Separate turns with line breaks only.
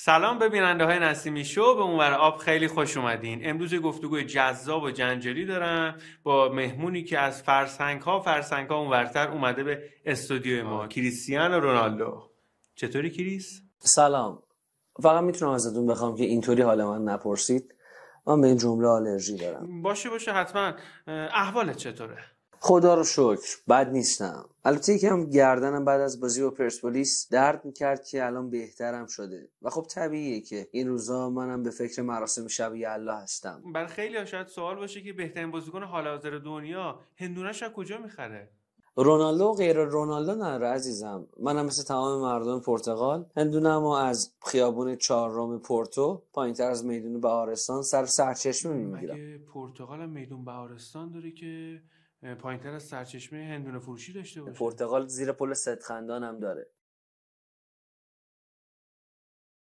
سلام به بیننده های نسیمی شو به اونور آب خیلی خوش اومدین امروز گفتگوی جذاب و جنجالی دارم با مهمونی که از فرسنگ ها فرسنگ ها اونورتر اومده به استودیو ما کریستیانو رونالدو چطوری کریس سلام
فقط میتونم ازتون بخوام که اینطوری حال من نپرسید من به این جمله آلرژی دارم
باشه باشه حتما احوالت چطوره
خدا رو شکر بد نیستم البته یکم گردنم بعد از بازی با پرسپولیس درد میکرد که الان بهترم شده و خب طبیعیه که این روزا منم به فکر مراسم شب الله هستم
بر بله، خیلی شاید سوال باشه که بهترین بازیکن حال حاضر دنیا هندونش از کجا میخره
رونالدو و غیر رونالدو نه عزیزم منم مثل تمام مردم پرتغال هندونم و از خیابون چهارم پورتو پایینتر از میدون بهارستان سر سرچشمه میگیرم
پرتغال میدون بهارستان داره که پایینتر از سرچشمه هندونه فروشی داشته
باشه پرتغال زیر پل خندان هم داره